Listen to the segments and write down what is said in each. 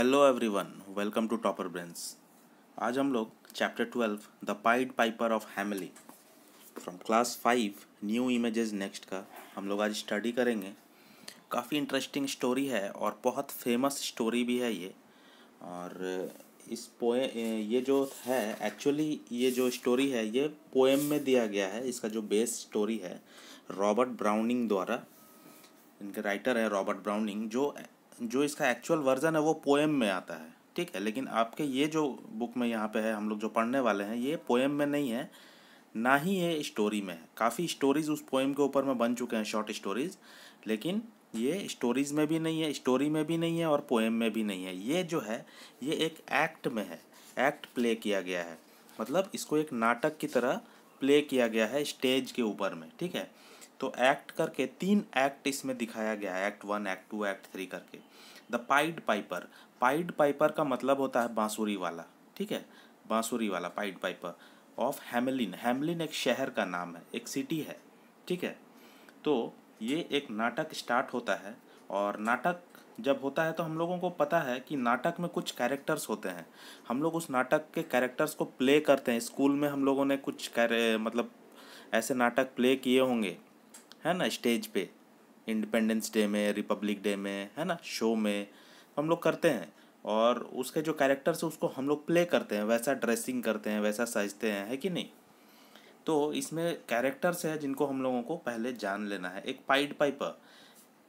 Hello everyone welcome to topper brains आज हम लोग chapter twelve the pied piper of Hamelin from class five new images next का हम लोग आज स्टडी करेंगे काफ़ी इंटरेस्टिंग स्टोरी है और बहुत फेमस स्टोरी भी है ये और इस पोए ये जो है एक्चुअली ये जो स्टोरी है ये पोएम में दिया गया है इसका जो बेस स्टोरी है रॉबर्ट ब्राउनिंग द्वारा इनके राइटर है रॉबर्ट ब्राउनिंग जो जो इसका एक्चुअल वर्जन है वो पोएम में आता है ठीक है लेकिन आपके ये जो बुक में यहाँ पे है हम लोग जो पढ़ने वाले हैं ये पोएम में नहीं है ना ही ये स्टोरी में है काफ़ी स्टोरीज़ उस पोएम के ऊपर में बन चुके हैं शॉर्ट स्टोरीज़ लेकिन ये स्टोरीज़ में भी नहीं है स्टोरी में भी नहीं है और पोएम में भी नहीं है ये जो है ये एक एक्ट में है एक्ट प्ले किया गया है मतलब इसको एक नाटक की तरह प्ले किया गया है स्टेज के ऊपर में ठीक है तो एक्ट करके तीन एक्ट इसमें दिखाया गया है act one act two act three करके the pied piper pied piper का मतलब होता है बांसुरी वाला ठीक है बांसुरी वाला pied piper of Hamelin Hamelin एक शहर का नाम है एक सिटी है ठीक है तो ये एक नाटक स्टार्ट होता है और नाटक जब होता है तो हम लोगों को पता है कि नाटक में कुछ कैरेक्टर्स होते हैं हम लोग उस नाटक के कैरेक्टर्स को प्ले करते हैं स्कूल में हम लोगों ने कुछ कैरे मतलब ऐसे नाटक प्ले किए होंगे है ना स्टेज पे इंडिपेंडेंस डे में रिपब्लिक डे में है ना शो में हम लोग करते हैं और उसके जो कैरेक्टर्स है उसको हम लोग प्ले करते हैं वैसा ड्रेसिंग करते हैं वैसा सजते हैं है कि नहीं तो इसमें कैरेक्टर्स है जिनको हम लोगों को पहले जान लेना है एक पाइड पाइपर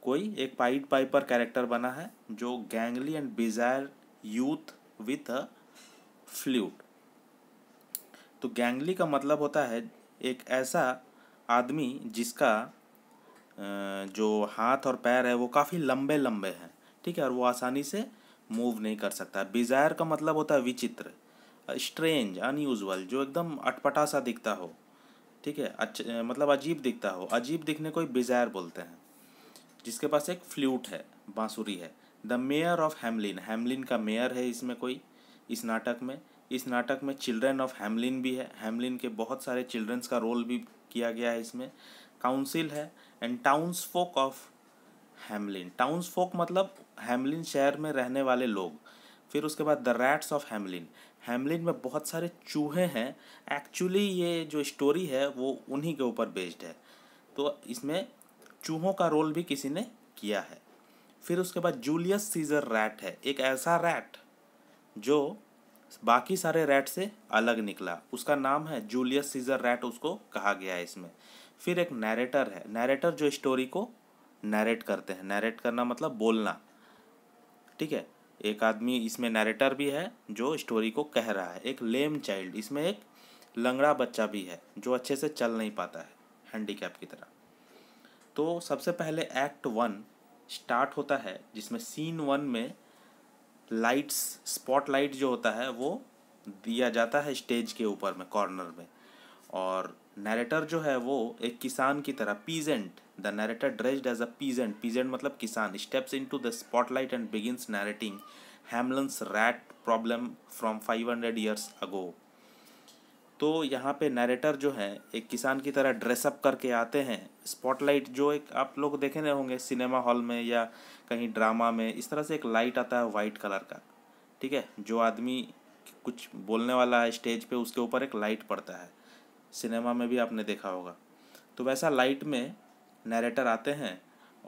कोई एक पाइड पाइपर कैरेक्टर बना है जो gangly and bizarre youth with a flute तो गैंगली का मतलब होता है एक ऐसा आदमी जिसका जो हाथ और पैर है वो काफ़ी लंबे लंबे हैं ठीक है और वो आसानी से मूव नहीं कर सकता बिजायर का मतलब होता है विचित्र स्ट्रेंज अनयूजल जो एकदम अटपटा सा दिखता हो ठीक है अच्छा मतलब अजीब दिखता हो अजीब दिखने को बिजायर बोलते हैं जिसके पास एक फ्लूट है बांसुरी है the mayor of Hamelin Hamelin का मेयर है इसमें कोई इस नाटक में इस नाटक में चिल्ड्रन ऑफ हेमलिन भी है हेमलिन के बहुत सारे चिल्ड्रंस का रोल भी किया गया है इसमें काउंसिल है and townsfolk of Hamelin townsfolk मतलब हेमलिन शहर में रहने वाले लोग फिर उसके बाद the rats of Hamelin Hamelin में बहुत सारे चूहे हैं एक्चुअली ये जो स्टोरी है वो उन्हीं के ऊपर बेस्ड है तो इसमें चूहों का रोल भी किसी ने किया है फिर उसके बाद जूलियस सीजर रैट है एक ऐसा रैट जो बाकी सारे रैट से अलग निकला उसका नाम है जूलियस सीजर रैट उसको कहा गया है इसमें फिर एक नैरेटर है नैरेटर जो स्टोरी को नैरेट करते हैं नैरेट करना मतलब बोलना ठीक है एक आदमी इसमें नैरेटर भी है जो स्टोरी को कह रहा है एक लेम चाइल्ड इसमें एक लंगड़ा बच्चा भी है जो अच्छे से चल नहीं पाता है हैंडीकैप की तरह तो सबसे पहले एक्ट वन स्टार्ट होता है जिसमें सीन वन में लाइट्स स्पॉटलाइट जो होता है वो दिया जाता है स्टेज के ऊपर में कॉर्नर में और नरेटर जो है वो एक किसान की तरह peasant the narrator dressed as a peasant peasant मतलब किसान steps in to the spotlight and begins narrating Hamelin's rat problem from five hundred years ago तो यहाँ पे नरेटर जो है एक किसान की तरह ड्रेसअप करके आते हैं स्पॉटलाइट जो एक आप लोग देखे नहीं होंगे सिनेमा हॉल में या कहीं ड्रामा में इस तरह से एक लाइट आता है वाइट कलर का ठीक है जो आदमी कुछ बोलने वाला है स्टेज पे उसके ऊपर एक लाइट पड़ता है सिनेमा में भी आपने देखा होगा तो वैसा लाइट में नरेटर आते हैं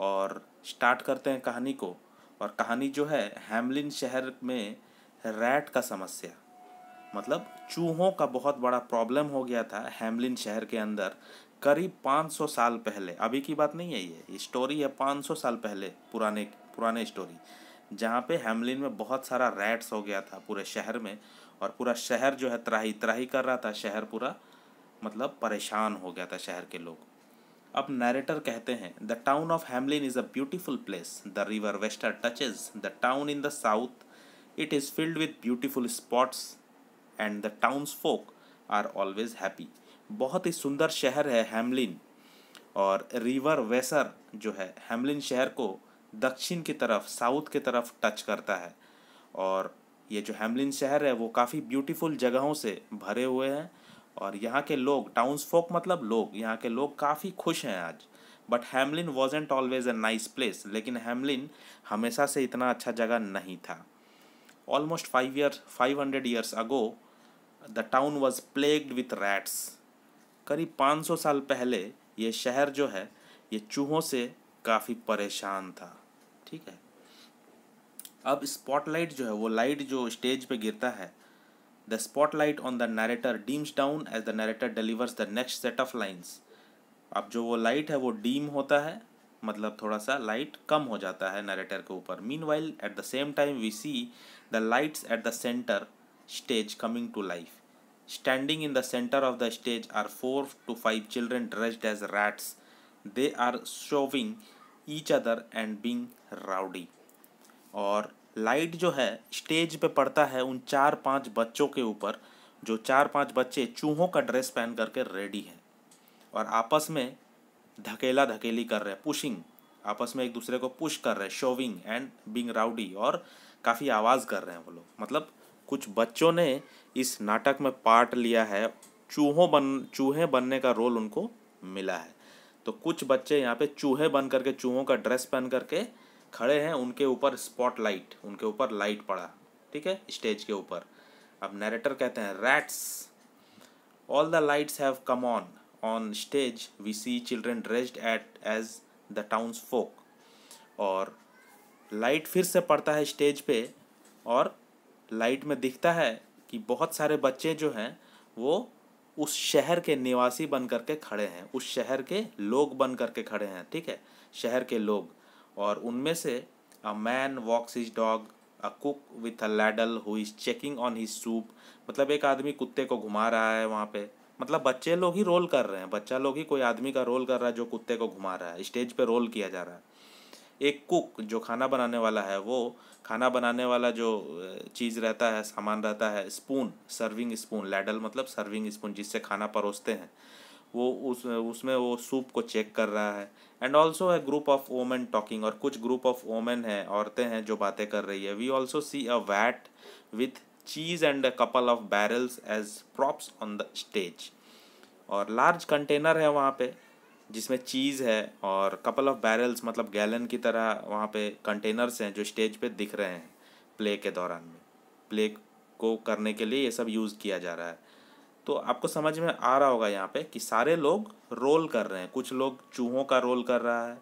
और स्टार्ट करते हैं कहानी को और कहानी जो है हेमलिन शहर में रैट का समस्या मतलब चूहों का बहुत बड़ा प्रॉब्लम हो गया था हेमलिन शहर के अंदर करीब 500 साल पहले अभी की बात नहीं है ये स्टोरी है 500 साल पहले पुराने पुराने स्टोरी जहाँ पे हेमलिन में बहुत सारा रैट्स हो गया था पूरे शहर में और पूरा शहर जो है त्राही त्राही कर रहा था शहर पूरा मतलब परेशान हो गया था शहर के लोग अब नरेटर कहते हैं the town of Hamelin is a beautiful place the river Weser touches the town in the south it is filled with beautiful spots and the townsfolk are always happy बहुत ही सुंदर शहर है Hamelin और river Vesara जो है Hamelin शहर को दक्षिण की तरफ साउथ की तरफ टच करता है और ये जो हेमलिन शहर है वो काफ़ी ब्यूटीफुल जगहों से भरे हुए हैं और यहाँ के लोग टाउन्स फोक मतलब लोग यहाँ के लोग काफ़ी खुश हैं आज but Hamelin wasn't always a nice place लेकिन हेमलिन हमेशा से इतना अच्छा जगह नहीं था almost five year five hundred years ago the town was plagued with rats करीब पाँच सौ साल पहले ये शहर जो है ये चूहों से काफ़ी परेशान था ठीक है अब स्पॉटलाइट जो है वो लाइट जो स्टेज पे गिरता है the spotlight on the narrator dims down as the narrator delivers the next set of lines अब जो वो लाइट है वो डीम होता है मतलब थोड़ा सा लाइट कम हो जाता है नरेटर के ऊपर meanwhile at the same time we see the lights at the centre stage coming to life standing in the centre of the stage are four to five children dressed as rats they are shoving each other and being rowdy और light जो है stage पे पड़ता है उन चार पांच बच्चों के ऊपर जो चार पांच बच्चे चूहों का ड्रेस पहन करके रेडी हैं और आपस में धकेला धकेली कर रहे हैं पुशिंग आपस में एक दूसरे को पुश कर रहे हैं शोविंग एंड बिंग राउडी और काफ़ी आवाज़ कर रहे हैं वो लोग मतलब कुछ बच्चों ने इस नाटक में पार्ट लिया है चूहों बन चूहे बनने का रोल उनको मिला है तो कुछ बच्चे यहाँ पे चूहे बन करके चूहों का ड्रेस पहन करके खड़े हैं उनके ऊपर स्पॉट लाइट उनके ऊपर लाइट पड़ा ठीक है स्टेज के ऊपर अब नरेटर कहते हैं rats all the lights have come on on stage we see children dressed at as the townsfolk और लाइट फिर से पड़ता है स्टेज पे और लाइट में दिखता है कि बहुत सारे बच्चे जो हैं वो उस शहर के निवासी बन करके खड़े हैं उस शहर के लोग बन करके खड़े हैं ठीक है शहर के लोग और उनमें से a man walks his dog a cook with a ladle who is checking on his soup मतलब एक आदमी कुत्ते को घुमा रहा है वहाँ पे मतलब बच्चे लोग ही रोल कर रहे हैं बच्चा लोग ही कोई आदमी का रोल कर रहा है जो कुत्ते को घुमा रहा है स्टेज पे रोल किया जा रहा है एक कुक जो खाना बनाने वाला है वो खाना बनाने वाला जो चीज़ रहता है सामान रहता है स्पून सर्विंग स्पून लैडल मतलब सर्विंग स्पून जिससे खाना परोसते हैं वो उस उसमें वो सूप को चेक कर रहा है एंड ऑल्सो है ग्रुप ऑफ वोमेन टॉकिंग और कुछ ग्रुप ऑफ वोमेन है औरतें हैं जो बातें कर रही है we also see a vat with cheese and a couple of barrels as props on the stage और लार्ज कंटेनर है वहाँ पे जिसमें चीज़ है और कपल ऑफ बैरल्स मतलब गैलन की तरह वहाँ पे कंटेनर्स हैं जो स्टेज पे दिख रहे हैं प्ले के दौरान में प्ले को करने के लिए ये सब यूज़ किया जा रहा है तो आपको समझ में आ रहा होगा यहाँ पे कि सारे लोग रोल कर रहे हैं कुछ लोग चूहों का रोल कर रहा है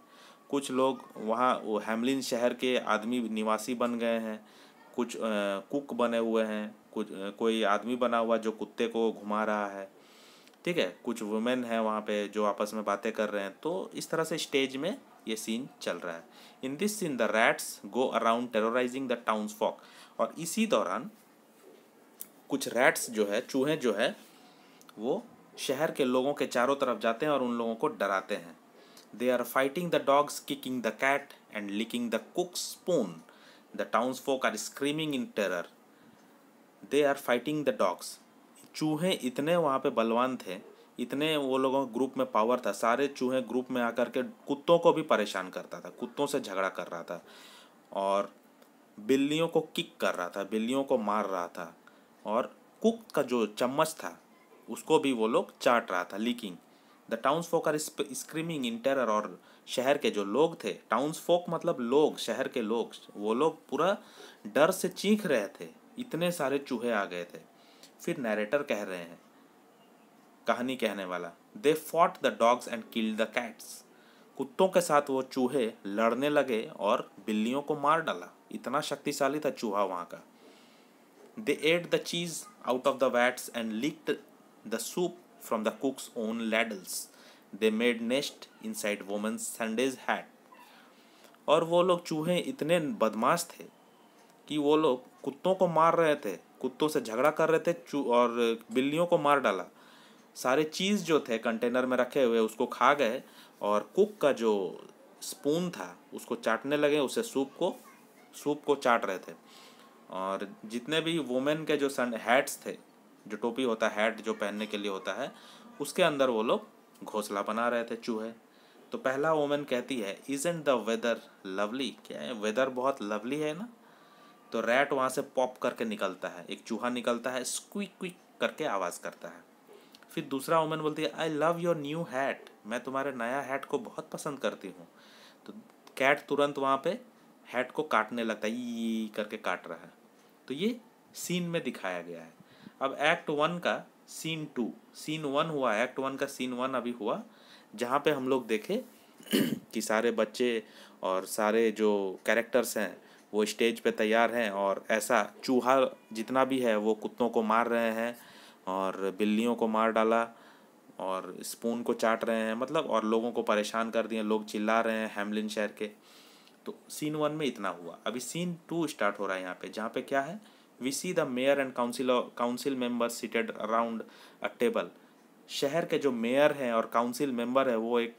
कुछ लोग वहाँ वो हेमलिन शहर के आदमी निवासी बन गए हैं कुछ आ, कुक बने हुए हैं कुछ आ, कोई आदमी बना हुआ जो कुत्ते को घुमा रहा है ठीक है कुछ वुमेन है वहाँ पे जो आपस में बातें कर रहे हैं तो इस तरह से स्टेज में ये सीन चल रहा है in this scene the rats go around terrorising the townsfolk और इसी दौरान कुछ रैट्स जो है चूहे जो है वो शहर के लोगों के चारों तरफ जाते हैं और उन लोगों को डराते हैं they are fighting the dogs kicking the cat and licking the cook spoon the townsfolk are screaming in terror they are fighting the dogs चूहे इतने वहाँ पे बलवान थे इतने वो लोगों ग्रुप में पावर था सारे चूहे ग्रुप में आकर के कुत्तों को भी परेशान करता था कुत्तों से झगड़ा कर रहा था और बिल्लियों को किक कर रहा था बिल्लियों को मार रहा था और कुक का जो चम्मच था उसको भी वो लोग चाट रहा था licking the townsfolk are screaming in terror और शहर के जो लोग थे टाउन्स फोक मतलब लोग शहर के लोग वो लोग पूरा डर से चीख रहे थे इतने सारे चूहे आ गए थे फिर नरेटर कह रहे हैं कहानी कहने वाला they fought the dogs and killed the cats कुत्तों के साथ वो चूहे लड़ने लगे और बिल्लियों को मार डाला इतना शक्तिशाली था चूहा वहाँ का they ate the cheese out of the vats and licked the soup from the cook's own ladles they made nest inside woman's Sundays hat और वो लोग चूहे इतने बदमाश थे कि वो लोग कुत्तों को मार रहे थे कुत्तों से झगड़ा कर रहे थे और बिल्लियों को मार डाला सारे चीज़ जो थे कंटेनर में रखे हुए उसको खा गए और कुक का जो स्पून था उसको चाटने लगे उसे सूप को सूप को चाट रहे थे और जितने भी वुमेन के जो सन हैट्स थे जो टोपी होता है हैट जो पहनने के लिए होता है उसके अंदर वो लोग घोंसला बना रहे थे चूहे तो पहला वोमेन कहती है isn't the weather lovely क्या है वेदर बहुत लवली है ना तो रैट वहाँ से पॉप करके निकलता है एक चूहा निकलता है स्क्विक क्विक करके आवाज़ करता है फिर दूसरा वोमेन बोलती है I love your new hat मैं तुम्हारे नया हैट को बहुत पसंद करती हूँ तो कैट तुरंत वहाँ पे हैट को काटने लगता है ई करके काट रहा है तो ये सीन में दिखाया गया है अब एक्ट वन का सीन टू सीन वन हुआ एक्ट वन का सीन वन अभी हुआ जहाँ पे हम लोग देखे कि सारे बच्चे और सारे जो कैरेक्टर्स हैं वो स्टेज पे तैयार हैं और ऐसा चूहा जितना भी है वो कुत्तों को मार रहे हैं और बिल्लियों को मार डाला और स्पून को चाट रहे हैं मतलब और लोगों को परेशान कर दिए लोग चिल्ला रहे हैं हेमलिन शहर के तो सीन वन में इतना हुआ अभी सीन टू स्टार्ट हो रहा है यहाँ पे जहाँ पे क्या है we see the mayor and council council members seated around a table शहर के जो मेयर हैं और काउंसिल मेंबर है वो एक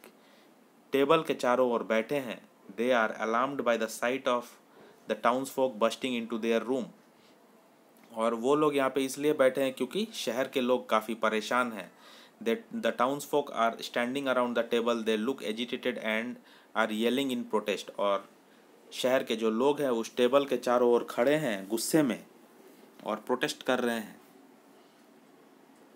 टेबल के चारों ओर बैठे हैं they are alarmed by the sight of the townsfolk bursting into their room और वो लोग यहाँ पे इसलिए बैठे हैं क्योंकि शहर के लोग काफ़ी परेशान हैं they the townsfolk are standing around the table they look agitated and are yelling in protest और शहर के जो लोग हैं उस टेबल के चारों ओर खड़े हैं गुस्से में और प्रोटेस्ट कर रहे हैं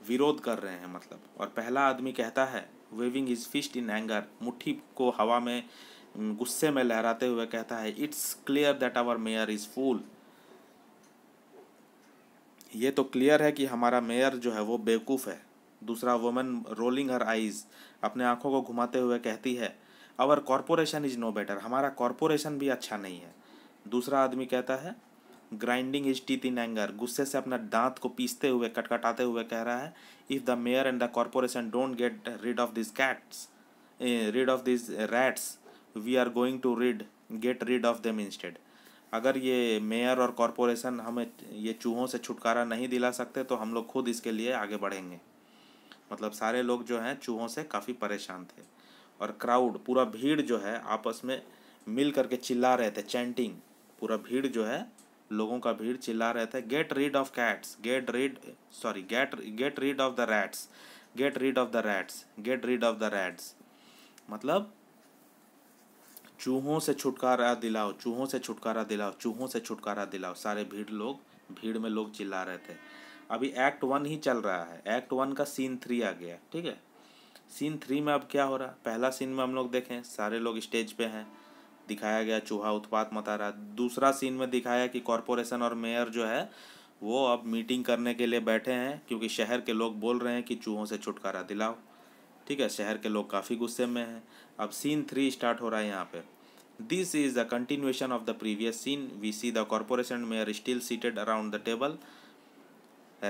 विरोध कर रहे हैं मतलब और पहला आदमी कहता है waving his fist in anger मुट्ठी को हवा में गुस्से में लहराते हुए कहता है it's clear that our mayor is fool ये तो क्लियर है कि हमारा मेयर जो है वो बेवकूफ़ है दूसरा वुमेन रोलिंग हर आइज़ अपने आँखों को घुमाते हुए कहती है our corporation is no better हमारा कॉरपोरेशन भी अच्छा नहीं है दूसरा आदमी कहता है grinding his teeth in anger गुस्से से अपना दांत को पीसते हुए कटकटाते हुए कह रहा है if the mayor and the corporation don't get rid of this cats rid of this rats we are going to rid get rid of them instead अगर ये मेयर और कॉरपोरेशन हमें ये चूहों से छुटकारा नहीं दिला सकते तो हम लोग खुद इसके लिए आगे बढ़ेंगे मतलब सारे लोग जो हैं चूहों से काफ़ी परेशान थे और क्राउड पूरा भीड़ जो है आपस में मिल करके चिल्ला रहे थे चैंटिंग पूरा भीड़ जो है लोगों का भीड़ चिल्ला रहे थे get rid of cats get rid sorry get get rid of the rats get rid of the rats get rid of the rats मतलब चूहों से छुटकारा दिलाओ चूहों से छुटकारा दिलाओ चूहों से छुटकारा दिलाओ सारे भीड़ लोग भीड़ में लोग चिल्ला रहे थे अभी एक्ट वन ही चल रहा है एक्ट वन का सीन थ्री आ गया ठीक है सीन थ्री में अब क्या हो रहा है पहला सीन में हम लोग देखें सारे लोग स्टेज पे हैं दिखाया गया चूहा उत्पात मता रहा दूसरा सीन में दिखाया कि कॉरपोरेशन और मेयर जो है वो अब मीटिंग करने के लिए बैठे हैं क्योंकि शहर के लोग बोल रहे हैं कि चूहों से छुटकारा दिलाओ ठीक है शहर के लोग काफ़ी गुस्से में हैं अब सीन थ्री स्टार्ट हो रहा है यहाँ पे this is the continuation of the previous scene we see the corporation mayor still seated around the table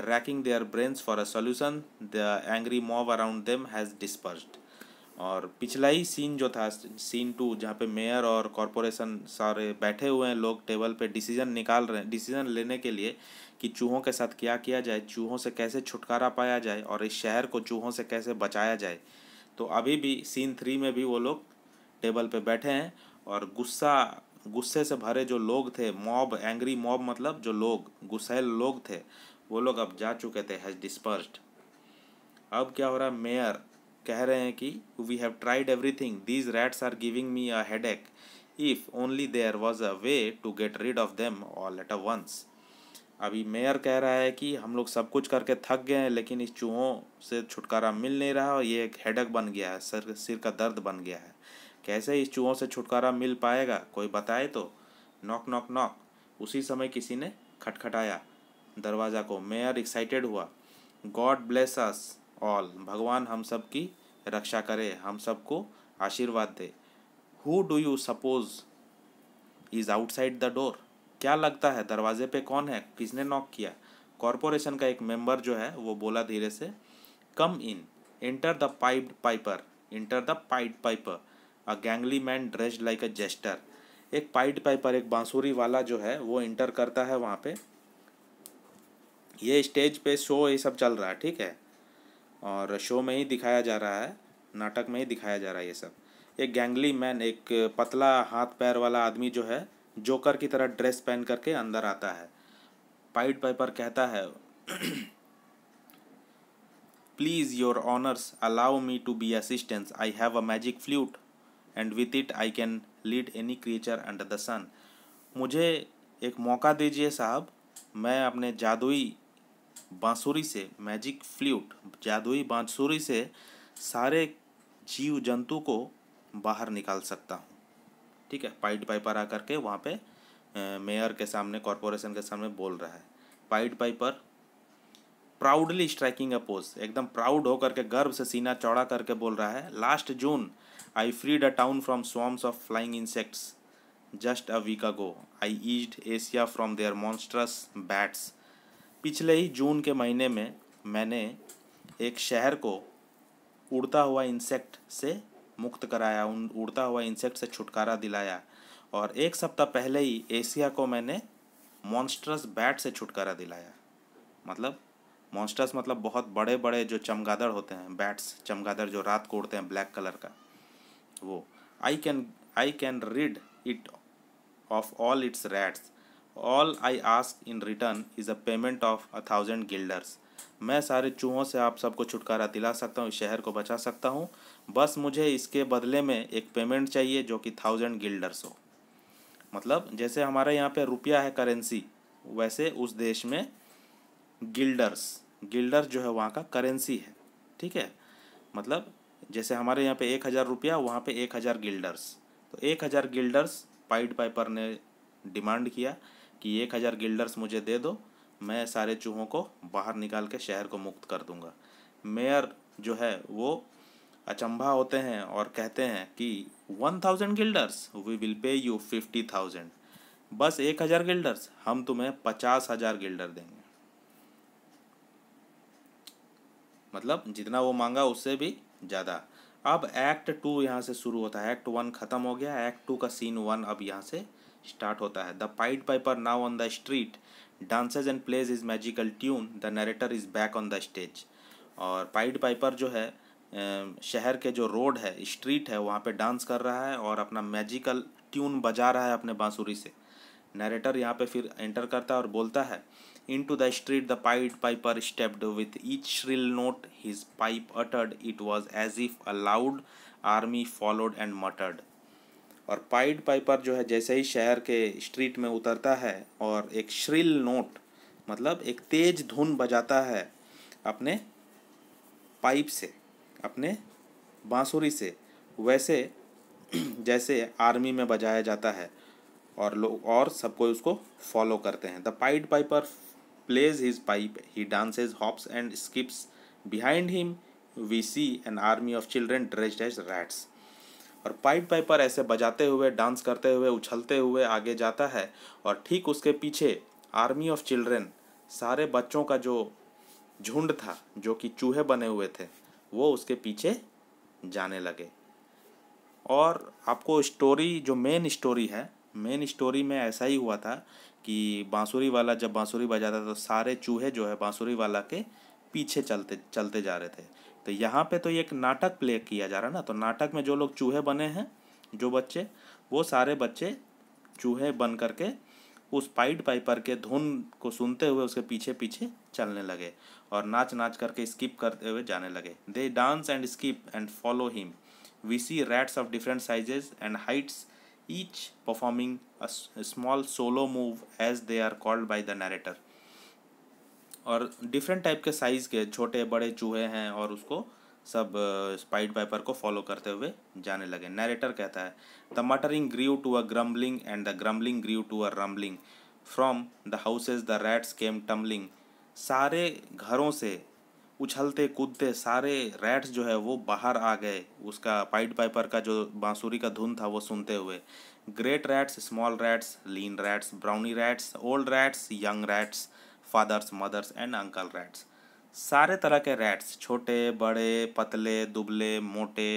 racking their brains for a solution the angry mob around them has dispersed और पिछला ही scene जो था scene to जहाँ पे mayor और corporation सारे बैठे हुए हैं लोग टेबल पे डिसीजन निकाल रहे हैं डिसीजन लेने के लिए कि चूहों के साथ क्या किया जाए चूहों से कैसे छुटकारा पाया जाए और इस शहर को चूहों से कैसे बचाया जाए तो अभी भी सीन थ्री में भी वो लोग टेबल पे बैठे हैं और गुस्सा गुस्से से भरे जो लोग थे मॉब एंग्री मॉब मतलब जो लोग गुस्सेल लोग थे वो लोग अब जा चुके थे हैज़ डिस्पर्स्ड अब क्या हो रहा है मेयर कह रहे हैं कि we have tried everything these rats are giving me a headache if only there was a way to get rid of them all at a once अभी मेयर कह रहा है कि हम लोग सब कुछ करके थक गए हैं लेकिन इस चूहों से छुटकारा मिल नहीं रहा और ये एक हेडक बन गया है सर सिर का दर्द बन गया है कैसे इस चूहों से छुटकारा मिल पाएगा कोई बताए तो नॉक नॉक नॉक उसी समय किसी ने खटखटाया दरवाज़ा को मेयर एक्साइटेड हुआ गॉड ब्लेस अस ऑल भगवान हम सब की रक्षा करे हम सबको आशीर्वाद दे who do you suppose is outside the door क्या लगता है दरवाजे पे कौन है किसने नॉक किया कॉरपोरेशन का एक मेंबर जो है वो बोला धीरे से come in enter the pied piper enter the pied piper a gangly man dressed like a jester एक पाइड पाइपर एक बांसुरी वाला जो है वो इंटर करता है वहाँ पे ये स्टेज पे शो ये सब चल रहा है ठीक है और शो में ही दिखाया जा रहा है नाटक में ही दिखाया जा रहा है ये सब एक गैंगली मैन एक पतला हाथ पैर वाला आदमी जो है जोकर की तरह ड्रेस पहन करके अंदर आता है पाइट पाइपर कहता है please your honours allow me to be assistance I have a magic flute and with it I can lead any creature under the sun मुझे एक मौका दीजिए साहब मैं अपने जादुई बांसुरी से मैजिक फ्लूट जादुई बांसुरी से सारे जीव जंतु को बाहर निकाल सकता हूँ ठीक है पाइट पाइपर आकर के वहाँ पे मेयर के सामने कॉरपोरेशन के सामने बोल रहा है pied piper proudly striking a pose एकदम प्राउड होकर के गर्व से सीना चौड़ा करके बोल रहा है last June I freed a town from swarms of flying insects just a week ago I eased Asia from their monstrous bats पिछले ही जून के महीने में मैंने एक शहर को उड़ता हुआ इंसेक्ट से मुक्त कराया उन उड़ता हुआ इंसेक्ट से छुटकारा दिलाया और एक सप्ताह पहले ही एशिया को मैंने मॉन्स्ट्रस बैट से छुटकारा दिलाया मतलब मॉन्स्टर्स मतलब बहुत बड़े बड़े जो चमगादड़ होते हैं बैट्स चमगादड़ जो रात को उड़ते हैं ब्लैक कलर का वो I can I can rid it of all its rats all I ask in return is a payment of a thousand guilders मैं सारे चूहों से आप सबको छुटकारा दिला सकता हूँ इस शहर को बचा सकता हूँ बस मुझे इसके बदले में एक पेमेंट चाहिए जो कि थाउजेंड गिल्डर्स हो मतलब जैसे हमारे यहाँ पे रुपया है करेंसी वैसे उस देश में गिल्डर्स गिल्डर्स जो है वहाँ का करेंसी है ठीक है मतलब जैसे हमारे यहाँ पे एक हज़ार रुपया वहाँ पे एक हज़ार गिल्डर्स तो एक हज़ार गिल्डर्स पाइड पाइपर ने डिमांड किया कि एक हज़ार गिल्डर्स मुझे दे दो मैं सारे चूहों को बाहर निकाल के शहर को मुक्त कर दूंगा मेयर जो है वो अचंभा होते हैं और कहते हैं कि one thousand guilders we will pay you fifty thousand बस एक हज़ार गिल्डर्स हम तुम्हें पचास हज़ार गिल्डर देंगे मतलब जितना वो मांगा उससे भी ज़्यादा अब एक्ट टू यहाँ से शुरू होता है एक्ट वन ख़त्म हो गया एक्ट टू का सीन वन अब यहाँ से स्टार्ट होता है the pied piper now on the street dances and plays his magical tune the narrator is back on the stage और पाइट पाइपर जो है शहर के जो रोड है स्ट्रीट है वहाँ पे डांस कर रहा है और अपना मैजिकल ट्यून बजा रहा है अपने बांसुरी से नरेटर यहाँ पे फिर एंटर करता है और बोलता है इन to the street the pied piper stepped with each shrill note his pipe uttered it was as if a loud army followed and muttered और पाइड पाइपर जो है जैसे ही शहर के स्ट्रीट में उतरता है और एक श्रिल नोट मतलब एक तेज धुन बजाता है अपने पाइप से अपने बांसुरी से वैसे जैसे आर्मी में बजाया जाता है और लोग और सब कोई उसको फॉलो करते हैं the pied piper plays his pipe he dances hops and skips behind him we see an army of children dressed as rats और पाइप पाइपर ऐसे बजाते हुए डांस करते हुए उछलते हुए आगे जाता है और ठीक उसके पीछे आर्मी ऑफ चिल्ड्रेन सारे बच्चों का जो झुंड था जो कि चूहे बने हुए थे वो उसके पीछे जाने लगे और आपको स्टोरी जो मेन स्टोरी है मेन स्टोरी में ऐसा ही हुआ था कि बांसुरी वाला जब बांसुरी बजाता तो सारे चूहे जो है बांसुरी वाला के पीछे चलते चलते जा रहे थे तो यहाँ पे तो ये एक नाटक प्ले किया जा रहा है ना तो नाटक में जो लोग चूहे बने हैं जो बच्चे वो सारे बच्चे चूहे बन करके उस पाइड पाइपर के धुन को सुनते हुए उसके पीछे पीछे चलने लगे और नाच नाच करके स्किप करते हुए जाने लगे they dance and skip and follow him we see rats of different sizes and heights each performing small solo move as they are called are the narrator और डिफरेंट टाइप के साइज़ के छोटे बड़े चूहे हैं और उसको सब स्पाइड पाइपर को फॉलो करते हुए जाने लगे नरेटर कहता है the muttering grew to a grumbling and the grumbling grew to a rumbling from the houses the rats came tumbling सारे घरों से उछलते कूदते सारे रैट्स जो है वो बाहर आ गए उसका पाइट पाइपर का जो बांसुरी का धुन था वो सुनते हुए great rats small rats lean rats brawny rats old rats young rats fathers mothers and uncle rats सारे तरह के रैट्स छोटे बड़े पतले दुबले मोटे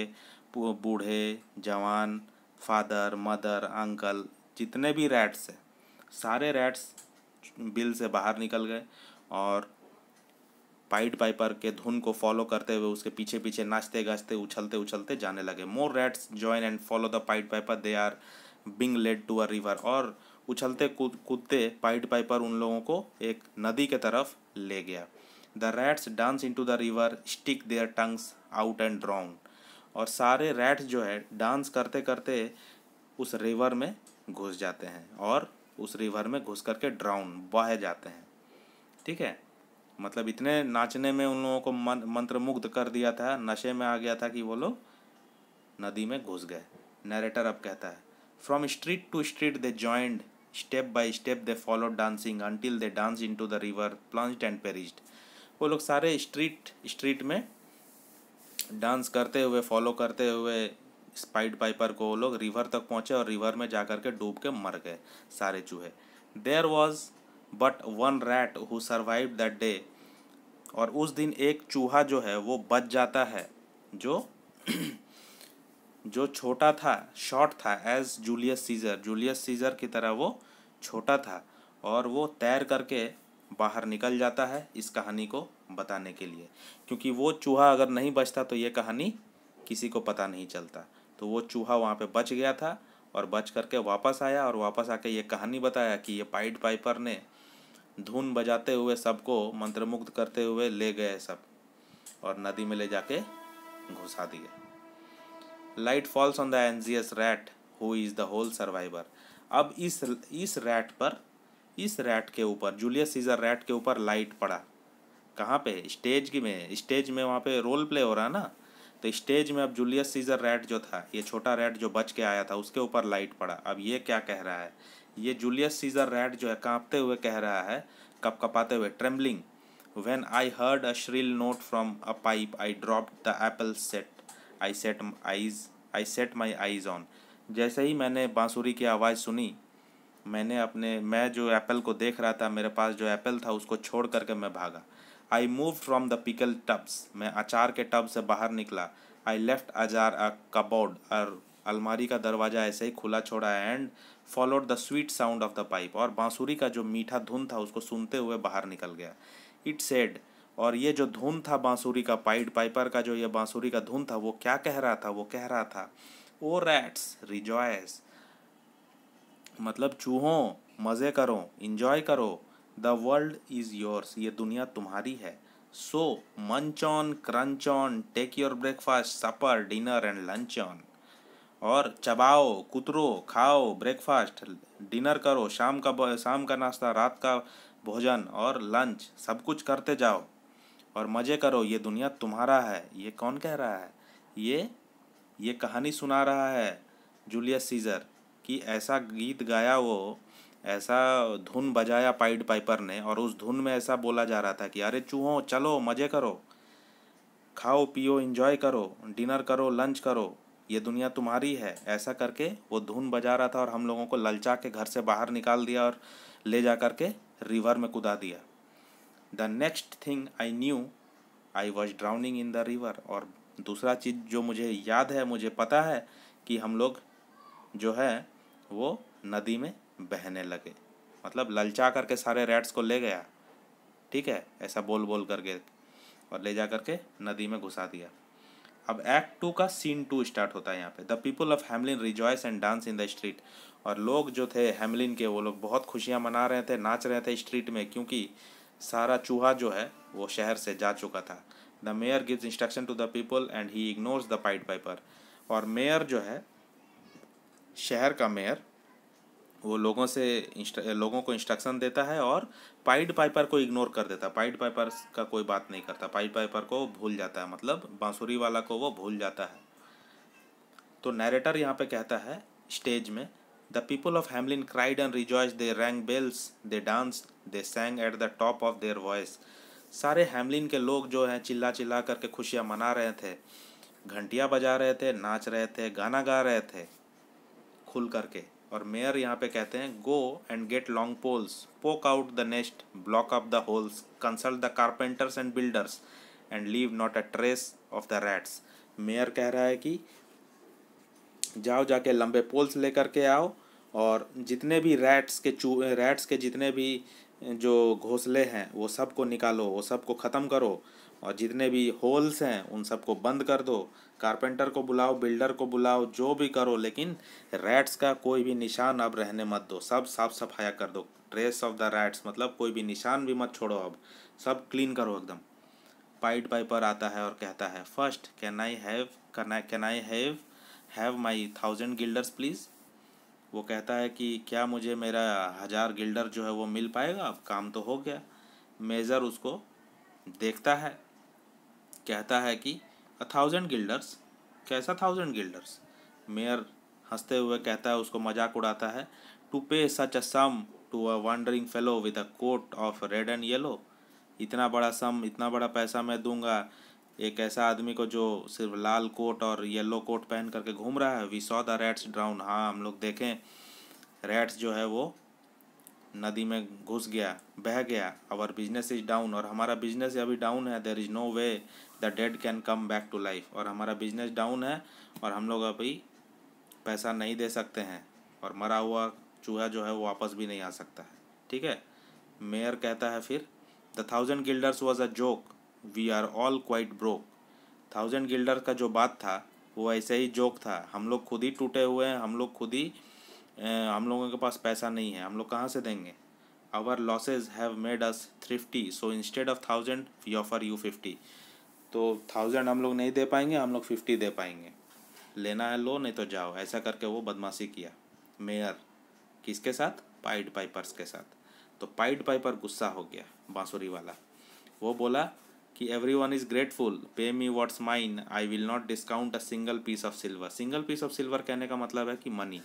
बूढ़े जवान फादर मदर अंकल जितने भी रैट्स हैं सारे रैट्स बिल से बाहर निकल गए और पाइट पाइपर के धुन को फॉलो करते हुए उसके पीछे पीछे नाचते गाचते उछलते उछलते जाने लगे more rats join and follow the pied piper they are being led to a river और उछलते कूद कूदते पाइट पाइपर उन लोगों को एक नदी के तरफ ले गया the rats dance in to the river stick their tongues out and drowned और सारे रैट्स जो है डांस करते करते उस रिवर में घुस जाते हैं और उस रिवर में घुस करके ड्राउन बह जाते हैं ठीक है मतलब इतने नाचने में उन लोगों को मन मंत्रमुग्ध कर दिया था नशे में आ गया था कि वो लोग नदी में घुस गए नरेटर अब कहता है from street to street they joined step by step they follow dancing until they dance in to the river plunged and perished वो लोग सारे स्ट्रीट स्ट्रीट में डांस करते हुए फॉलो करते हुए स्पाइड पाइपर को वो लोग रिवर तक पहुँचे और रिवर में जा कर के डूब के मर गए सारे चूहे there was but one rat who survive that day और उस दिन एक चूहा जो है वो बच जाता है जो जो छोटा था शॉर्ट था as Julius Caesar Julius Caesar की तरह वो छोटा था और वो तैर करके बाहर निकल जाता है इस कहानी को बताने के लिए क्योंकि वो चूहा अगर नहीं बचता तो ये कहानी किसी को पता नहीं चलता तो वो चूहा वहाँ पे बच गया था और बच करके वापस आया और वापस आके ये कहानी बताया कि ये पाइट पाइपर ने धुन बजाते हुए सबको मंत्रमुग्ध करते हुए ले गए सब और नदी में ले जाके घुसा दिया लाइट फॉल्स ऑन द एनजीएस rat who is the whole survivor अब इस इस रैट पर इस रैट के ऊपर जूलियस सीजर रैट के ऊपर लाइट पड़ा कहाँ पे स्टेज की में स्टेज में वहाँ पे रोल प्ले हो रहा ना तो स्टेज में अब जूलियस सीजर रैट जो था ये छोटा रैट जो बच के आया था उसके ऊपर लाइट पड़ा अब ये क्या कह रहा है ये जूलियस सीजर रैट जो है कांपते हुए कह रहा है कप कपाते हुए trembling when I heard a shrill note from a pipe I drop the apple set I set eyes I set my eyes on जैसे ही मैंने बांसुरी की आवाज़ सुनी मैंने अपने मैं जो एप्पल को देख रहा था मेरे पास जो एप्पल था उसको छोड़ करके मैं भागा I move from the pickle tubs मैं अचार के टब से बाहर निकला आई लेफ्ट अजार अ कबोर्ड और अलमारी का दरवाज़ा ऐसे ही खुला छोड़ा and followed the sweet sound of the pipe और बांसुरी का जो मीठा धुन था उसको सुनते हुए बाहर निकल गया इट सेड और ये जो धुन था बांसुरी का पाइड पाइपर का जो ये बांसुरी का धुन था वो क्या कह रहा था वो कह रहा था ओ रैट्स रिजॉयस मतलब चूहों मज़े करो इन्जॉय करो द वर्ल्ड इज़ योर्स ये दुनिया तुम्हारी है so munch on crunch on take your breakfast supper dinner and lunch on और चबाओ कुतरो खाओ ब्रेकफास्ट डिनर करो शाम का शाम का नाश्ता रात का भोजन और लंच सब कुछ करते जाओ और मज़े करो ये दुनिया तुम्हारा है ये कौन कह रहा है ये ये कहानी सुना रहा है जूलियस सीज़र कि ऐसा गीत गाया वो ऐसा धुन बजाया पाइड पाइपर ने और उस धुन में ऐसा बोला जा रहा था कि अरे चूहो चलो मज़े करो खाओ पियो इन्जॉय करो डिनर करो लंच करो ये दुनिया तुम्हारी है ऐसा करके वो धुन बजा रहा था और हम लोगों को ललचा के घर से बाहर निकाल दिया और ले जा कर के रिवर में कुदा दिया the next thing I knew I was drowning in the river और दूसरा चीज़ जो मुझे याद है मुझे पता है कि हम लोग जो है वो नदी में बहने लगे मतलब ललचा करके सारे रैट्स को ले गया ठीक है ऐसा बोल बोल करके और ले जा करके नदी में घुसा दिया अब एक्ट टू का सीन टू स्टार्ट होता है यहाँ पे the people of Hamelin rejoice and dance in the street और लोग जो थे हेमलिन के वो लोग बहुत खुशियाँ मना रहे थे नाच रहे थे स्ट्रीट में क्योंकि सारा चूहा जो है वो शहर से जा चुका था the mayor gives instruction to the people and he ignores the pied piper और मेयर जो है शहर का मेयर वो लोगों से लोगों को इंस्ट्रक्शन देता है और पाइड पाइपर को इग्नोर कर देता है पाइड पाइपर का कोई बात नहीं करता पाइड पाइपर को भूल जाता है मतलब बांसुरी वाला को वो भूल जाता है तो नरेटर यहाँ पे कहता है स्टेज में The people of Hamlin cried and rejoiced, they rang bells, they danced, they sang at the top of their voice. सारे हेमलिन के लोग जो हैं चिल्ला चिल्ला करके खुशियाँ मना रहे थे घंटियाँ बजा रहे थे नाच रहे थे गाना गा रहे थे खुल करके और मेयर यहाँ पे कहते हैं go and get long poles poke out the nest block up the holes consult the carpenters and builders and leave not a trace of the rats mayor कह रहा है कि जाओ जाके लंबे पोल्स लेकर के आओ और जितने भी रैट्स के चू रैट्स के जितने भी जो घोंसले हैं वो सब को निकालो वो सब को ख़त्म करो और जितने भी होल्स हैं उन सब को बंद कर दो कारपेंटर को बुलाओ बिल्डर को बुलाओ जो भी करो लेकिन रैट्स का कोई भी निशान अब रहने मत दो सब साफ सफाया कर दो ट्रेस ऑफ द रैट्स मतलब कोई भी निशान भी मत छोड़ो अब सब क्लीन करो एकदम पाइट पाइपर आता है और कहता है first can I have can I have have my thousand guilders please वो कहता है कि क्या मुझे मेरा हज़ार गिल्डर जो है वो मिल पाएगा अब काम तो हो गया मेज़र उसको देखता है कहता है कि अ थाउजेंड गिल्डर्स कैसा थाउजेंड गिल्डर्स मेयर हंसते हुए कहता है उसको मजाक उड़ाता है to pay such a sum to a wandering fellow with a coat of red and yellow इतना बड़ा सम इतना बड़ा पैसा मैं दूंगा एक ऐसा आदमी को जो सिर्फ लाल कोट और येलो कोट पहन करके घूम रहा है we saw the rats drown हाँ हम लोग देखें रेट्स जो है वो नदी में घुस गया बह गया आवर बिजनेस इज डाउन और हमारा बिजनेस अभी डाउन है there is no way the dead can come back to life और हमारा बिजनेस डाउन है और हम लोग अभी पैसा नहीं दे सकते हैं और मरा हुआ चूहा जो है वो वापस भी नहीं आ सकता है ठीक है मेयर कहता है फिर the thousand guilders was a joke we are all quite broke thousand guilder का जो बात था वो ऐसे ही जोक था हम लोग खुद ही टूटे हुए हैं हम लोग खुद ही हम लोगों के पास पैसा नहीं है हम लोग कहाँ से देंगे our losses have made us thrifty so instead of thousand we offer you fifty तो थाउजेंड हम लोग नहीं दे पाएंगे हम लोग फिफ्टी दे पाएंगे लेना है लो नहीं तो जाओ ऐसा करके वो बदमाशी किया मेयर किसके साथ पाइड पाइपर्स के साथ तो पाइड पाइपर गुस्सा हो गया बांसुरी वाला वो बोला कि every one is grateful pay me what's mine I will not discount a single piece of silver single piece of silver कहने का मतलब है कि मनी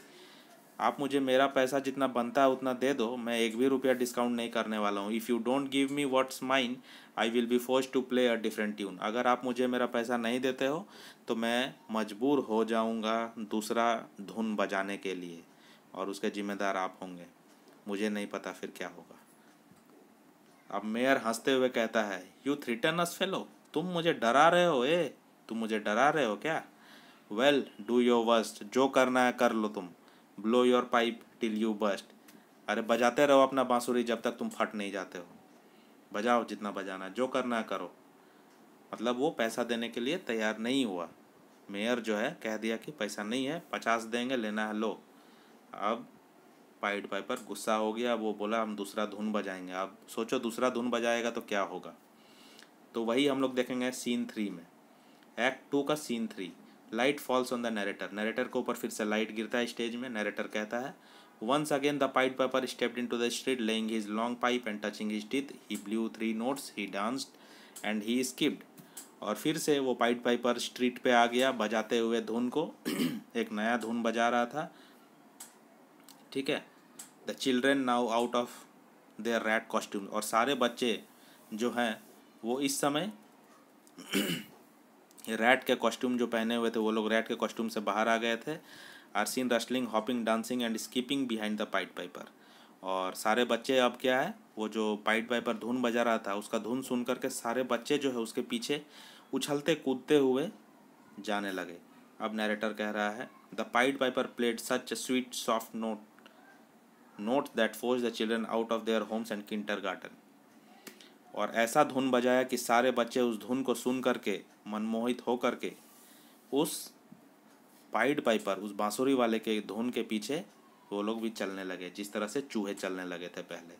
आप मुझे मेरा पैसा जितना बनता है उतना दे दो मैं एक भी रुपया डिस्काउंट नहीं करने वाला हूँ if you don't give me what's mine I will be force to play a different tune अगर आप मुझे मेरा पैसा नहीं देते हो तो मैं मजबूर हो जाऊँगा दूसरा धुन बजाने के लिए और उसके ज़िम्मेदार आप होंगे मुझे नहीं पता फिर क्या होगा अब मेयर हंसते हुए कहता है यू थ्रिटन अस फेलो तुम मुझे डरा रहे हो ए तुम मुझे डरा रहे हो क्या वेल डू योर वर्स्ट जो करना है कर लो तुम blow your pipe till you burst अरे बजाते रहो अपना बांसुरी जब तक तुम फट नहीं जाते हो बजाओ जितना बजाना जो करना है करो मतलब वो पैसा देने के लिए तैयार नहीं हुआ मेयर जो है कह दिया कि पैसा नहीं है पचास देंगे लेना है लो अब पाइड पाइपर गुस्सा हो गया वो बोला हम दूसरा धुन बजाएंगे आप सोचो दूसरा धुन बजाएगा तो क्या होगा तो वही हम लोग देखेंगे सीन थ्री में एक्ट टू का scene three light falls on the narrator narrator के ऊपर फिर से लाइट गिरता है स्टेज में नरेटर कहता है once again the pied piper stepped in to the street laying his long pipe and touching his teeth he blew three notes he danced and he skipped और फिर से वो पाइट पाइपर स्ट्रीट पे आ गया बजाते हुए धुन को एक नया धुन बजा रहा था ठीक है the children now out of their red costume और सारे बच्चे जो हैं वो इस समय रेड के कॉस्ट्यूम जो पहने हुए थे वो लोग रेड के कॉस्ट्यूम से बाहर आ गए थे are seen rustling hopping dancing and skipping behind the pied piper और सारे बच्चे अब क्या है वो जो पाइट पाइपर धुन बजा रहा था उसका धुन सुन करके सारे बच्चे जो है उसके पीछे उछलते कूदते हुए जाने लगे अब नरेटर कह रहा है the pied piper played such sweet soft note note that force the children out of their homes and किंटर और ऐसा धुन बजाया कि सारे बच्चे उस धुन को सुन करके मनमोहित हो करके उस पाइड पाइपर उस बांसुरी वाले के धुन के पीछे वो लोग भी चलने लगे जिस तरह से चूहे चलने लगे थे पहले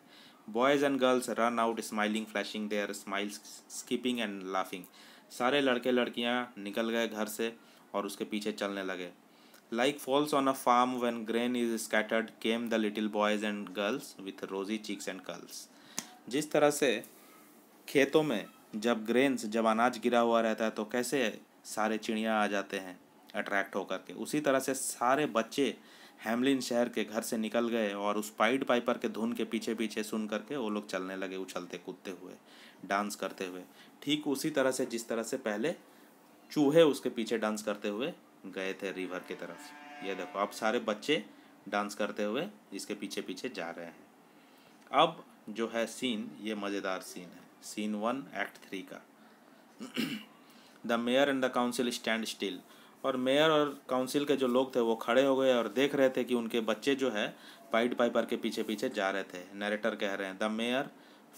boys and girls run out smiling flashing their smiles skipping and laughing सारे लड़के लड़कियां निकल गए घर से और उसके पीछे चलने लगे like fowls on a farm when grain is scattered came the little boys and girls with rosy cheeks and curls जिस तरह से खेतों में जब ग्रेन्स जब अनाज गिरा हुआ रहता है तो कैसे सारे चिड़िया आ जाते हैं अट्रैक्ट होकर के उसी तरह से सारे बच्चे हेमलिन शहर के घर से निकल गए और उस पाइड पाइपर के धुन के पीछे पीछे सुन करके वो लोग चलने लगे उछलते कूदते हुए डांस करते हुए ठीक उसी तरह से जिस तरह से पहले चूहे उसके पीछे डांस करते हुए गए थे रिवर के तरफ ये देखो अब सारे बच्चे डांस करते हुए इसके पीछे पीछे जा रहे हैं अब जो है सीन ये मज़ेदार सीन है सीन वन एक्ट थ्री का the mayor and the council stand still और मेयर और काउंसिल के जो लोग थे वो खड़े हो गए और देख रहे थे कि उनके बच्चे जो है पाइट पाइपर के पीछे पीछे जा रहे थे नरेटर कह रहे हैं the mayor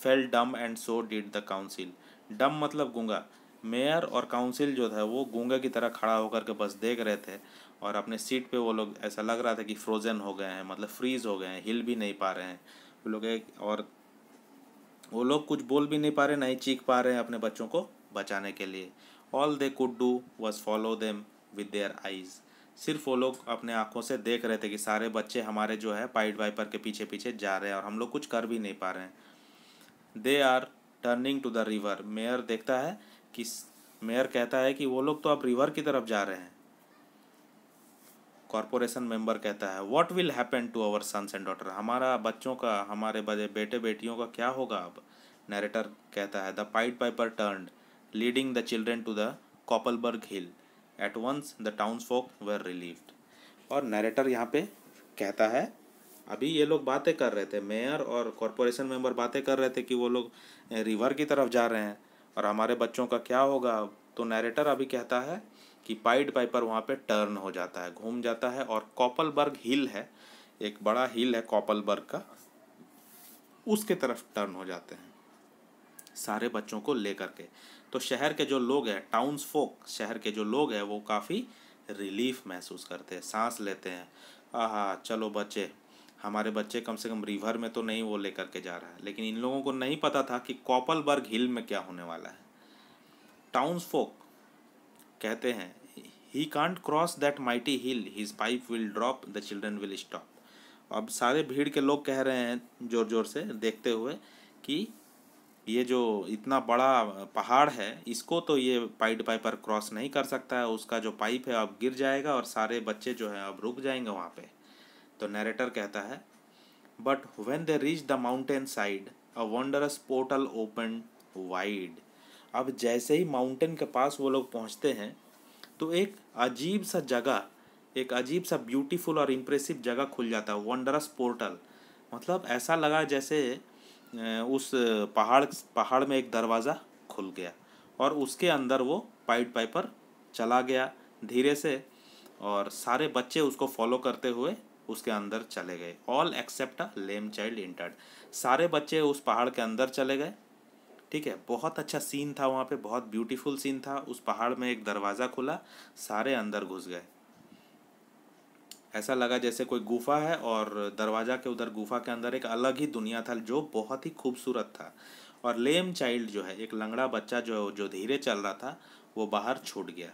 fell dumb and so did the council dumb मतलब गूंगा मेयर और काउंसिल जो था वो गूंगा की तरह खड़ा होकर के बस देख रहे थे और अपने सीट पे वो लोग ऐसा लग रहा था कि फ्रोजन हो गए हैं मतलब फ्रीज हो गए हैं हिल भी नहीं पा रहे हैं वो लोग एक और वो लोग कुछ बोल भी नहीं पा रहे नहीं चीख पा रहे हैं अपने बच्चों को बचाने के लिए all they could do was follow them with their eyes सिर्फ वो लोग अपने आँखों से देख रहे थे कि सारे बच्चे हमारे जो है पाइट वाइपर के पीछे पीछे जा रहे हैं और हम लोग कुछ कर भी नहीं पा रहे हैं they are turning to the river mayor देखता है किस मेयर कहता है कि वो लोग तो अब रिवर की तरफ जा रहे हैं कॉरपोरेशन मेंबर कहता है what will happen to our sons and daughter हमारा बच्चों का हमारे बजे बेटे बेटियों का क्या होगा अब नरेटर कहता है the pied piper turn leading the children to the Koppelberg hill at once the townsfolk were relieved और नरेटर यहाँ पे कहता है अभी ये लोग बातें कर रहे थे मेयर और कॉरपोरेशन मेंबर बातें कर रहे थे कि वो लोग रिवर की तरफ जा रहे हैं और हमारे बच्चों का क्या होगा तो नरेटर अभी कहता है कि पाइड पाइपर वहाँ पे टर्न हो जाता है घूम जाता है और कॉपलबर्ग हिल है एक बड़ा हिल है कॉपलबर्ग का उसके तरफ टर्न हो जाते हैं सारे बच्चों को लेकर के तो शहर के जो लोग हैं टाउन्स फोक शहर के जो लोग हैं वो काफ़ी रिलीफ महसूस करते हैं सांस लेते हैं आह चलो बच्चे हमारे बच्चे कम से कम रिवर में तो नहीं वो लेकर के जा रहा है लेकिन इन लोगों को नहीं पता था कि कॉपलबर्ग हिल में क्या होने वाला है टाउन्स फोक कहते हैं he can't cross that mighty hill his pipe will drop the children will stop अब सारे भीड़ के लोग कह रहे हैं ज़ोर ज़ोर से देखते हुए कि ये जो इतना बड़ा पहाड़ है इसको तो ये पाइड पाइपर क्रॉस नहीं कर सकता है उसका जो पाइप है अब गिर जाएगा और सारे बच्चे जो है अब रुक जाएंगे वहाँ पर तो नरेटर कहता है but when they reach the mountain side a wondrous portal open wide अब जैसे ही माउंटेन के पास वो लोग पहुंचते हैं तो एक अजीब सा जगह एक अजीब सा ब्यूटीफुल और इम्प्रेसिव जगह खुल जाता है वंडरस पोर्टल मतलब ऐसा लगा जैसे उस पहाड़ पहाड़ में एक दरवाज़ा खुल गया और उसके अंदर वो पाइड पाइपर चला गया धीरे से और सारे बच्चे उसको फॉलो करते हुए उसके अंदर चले गए all except lame child entered सारे बच्चे उस पहाड़ के अंदर चले गए ठीक है बहुत अच्छा सीन था वहाँ पे बहुत ब्यूटीफुल सीन था उस पहाड़ में एक दरवाज़ा खुला सारे अंदर घुस गए ऐसा लगा जैसे कोई गुफा है और दरवाज़ा के उधर गुफा के अंदर एक अलग ही दुनिया था जो बहुत ही खूबसूरत था और लेम चाइल्ड जो है एक लंगड़ा बच्चा जो जो धीरे चल रहा था वो बाहर छूट गया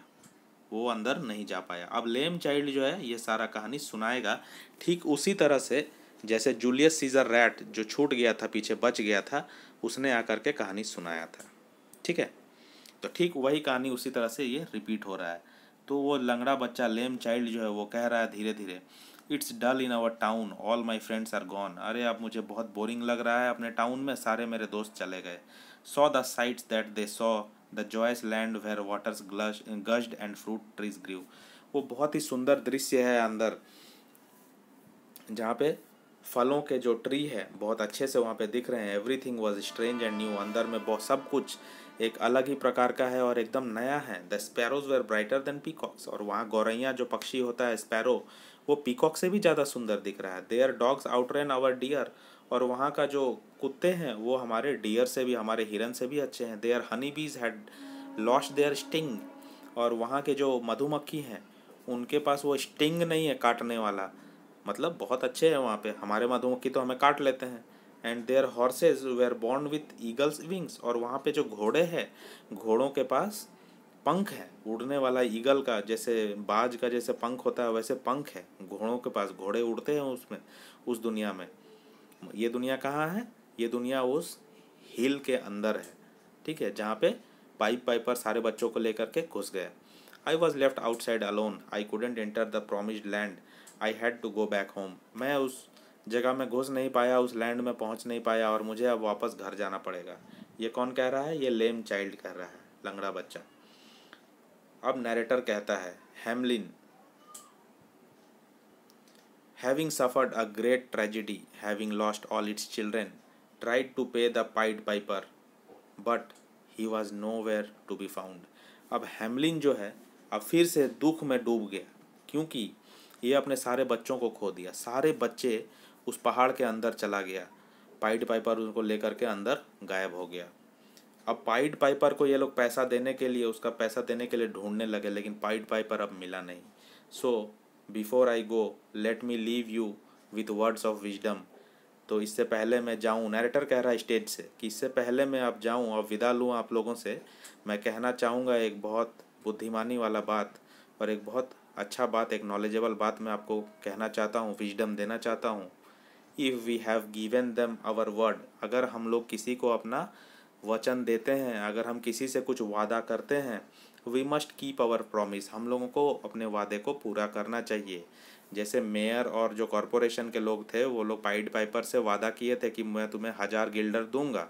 वो अंदर नहीं जा पाया अब लेम चाइल्ड जो है ये सारा कहानी सुनाएगा ठीक उसी तरह से जैसे जूलियस सीजर रैट जो छूट गया था पीछे बच गया था उसने आकर के कहानी सुनाया था ठीक है तो ठीक वही कहानी उसी तरह से ये रिपीट हो रहा है तो वो लंगड़ा बच्चा लेम चाइल्ड जो है वो कह रहा है धीरे धीरे it's dull in our town all my friends are gone अरे अब मुझे बहुत बोरिंग लग रहा है अपने टाउन में सारे मेरे दोस्त चले गए saw the sights that they saw the joyous land where waters gush gushed and fruit trees grew वो बहुत ही सुंदर दृश्य है अंदर जहाँ पे फलों के जो ट्री है बहुत अच्छे से वहाँ पे दिख रहे हैं everything was strange and new अंदर में बहुत सब कुछ एक अलग ही प्रकार का है और एकदम नया है the sparrows were brighter than peacocks और वहाँ गौरैया जो पक्षी होता है स्पैरो वो पीकॉक से भी ज़्यादा सुंदर दिख रहा है our dogs outran our deer और वहाँ का जो कुत्ते हैं वो हमारे डियर से भी हमारे हिरन से भी अच्छे हैं देयर हनी बीज हैड लॉस्ट देयर स्टिंग और वहाँ के जो मधुमक्खी हैं उनके पास वो स्टिंग नहीं है काटने वाला मतलब बहुत अच्छे हैं वहाँ पे हमारे मधुमक्खी तो हमें काट लेते हैं एंड देयर हॉर्सेज वेयर बॉन्ड विथ ईगल्स विंग्स और वहाँ पे जो घोड़े हैं घोड़ों के पास पंख है उड़ने वाला ईगल का जैसे बाज का जैसे पंख होता है वैसे पंख है घोड़ों के पास घोड़े उड़ते हैं उसमें उस दुनिया में ये दुनिया कहाँ है ये दुनिया उस हिल के अंदर है ठीक है जहाँ पे पाइप पाइपर सारे बच्चों को लेकर के घुस गए I was left outside alone I couldn't enter the promised land I had to go back home मैं उस जगह में घुस नहीं पाया उस लैंड में पहुँच नहीं पाया और मुझे अब वापस घर जाना पड़ेगा ये कौन कह रहा है ये लेम चाइल्ड कह रहा है लंगड़ा बच्चा अब नरेटर कहता है Hamelin having suffered a great tragedy, having lost all its children, tried to pay the Pied Piper, but he was nowhere to be found. अब हेमलिन जो है अब फिर से दुख में डूब गया क्योंकि ये अपने सारे बच्चों को खो दिया सारे बच्चे उस पहाड़ के अंदर चला गया पाइड पाइपर उनको लेकर के अंदर गायब हो गया अब पाइड पाइपर को ये लोग पैसा देने के लिए उसका पैसा देने के लिए ढूंढने लगे लेकिन पाइड पाइपर अब मिला नहीं so before I go let me leave you with words of wisdom तो इससे पहले मैं जाऊँ नरेटर कह रहा है स्टेज से कि इससे पहले मैं अब जाऊँ और विदा लूँ आप लोगों से मैं कहना चाहूँगा एक बहुत बुद्धिमानी वाला बात और एक बहुत अच्छा बात एक नॉलेजेबल बात मैं आपको कहना चाहता हूँ विजडम देना चाहता हूँ if we have given them our word अगर हम लोग किसी को अपना वचन देते हैं अगर हम किसी से कुछ वादा करते हैं we must keep our promise हम लोगों को अपने वादे को पूरा करना चाहिए जैसे मेयर और जो कॉरपोरेशन के लोग थे वो लोग पाइड पाइपर से वादा किए थे कि मैं तुम्हें हज़ार गिल्डर दूंगा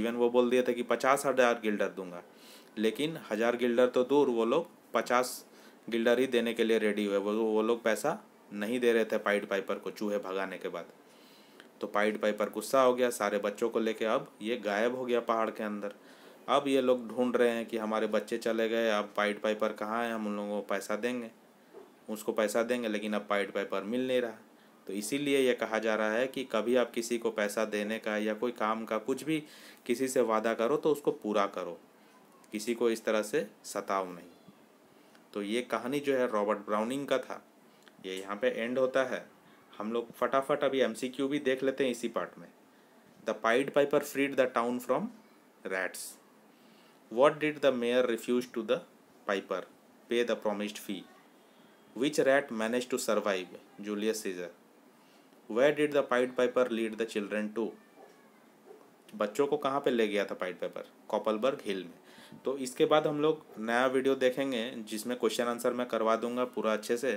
इवन वो बोल दिए थे कि पचास हज़ार गिल्डर दूंगा लेकिन हज़ार गिल्डर तो दूर वो लोग पचास गिल्डर ही देने के लिए रेडी हुए वो वो लोग पैसा नहीं दे रहे थे पाइड पाइपर को चूहे भगाने के बाद तो पाइड पाइपर गुस्सा हो गया सारे बच्चों को लेके अब ये गायब हो गया पहाड़ के अंदर अब ये लोग ढूंढ रहे हैं कि हमारे बच्चे चले गए अब पाइट पाइपर कहाँ है हम उन लोगों को पैसा देंगे उसको पैसा देंगे लेकिन अब पाइट पाइपर मिल नहीं रहा तो इसीलिए यह कहा जा रहा है कि कभी आप किसी को पैसा देने का या कोई काम का कुछ भी किसी से वादा करो तो उसको पूरा करो किसी को इस तरह से सताओ नहीं तो ये कहानी जो है रॉबर्ट ब्राउनिंग का था ये यहाँ पे एंड होता है हम लोग फटाफट अभी एम भी देख लेते हैं इसी पार्ट में the pied piper freed the town from rats What did the mayor refuse to the piper? Pay the promised fee. Which rat managed to survive? Julius Caesar. Where did the Pied Piper lead the children to? बच्चों को कहाँ पे ले गया था पाइट paper कॉपलबर्ग हिल में तो इसके बाद हम लोग नया वीडियो देखेंगे जिसमें क्वेश्चन आंसर मैं करवा दूंगा पूरा अच्छे से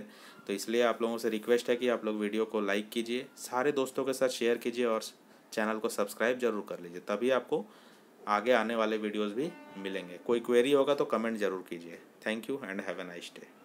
तो इसलिए आप लोगों से रिक्वेस्ट है कि आप लोग वीडियो को लाइक कीजिए सारे दोस्तों के साथ शेयर कीजिए और चैनल को सब्सक्राइब जरूर कर लीजिए तभी आपको आगे आने वाले वीडियोज़ भी मिलेंगे कोई क्वेरी होगा तो कमेंट ज़रूर कीजिए thank you and have a nice day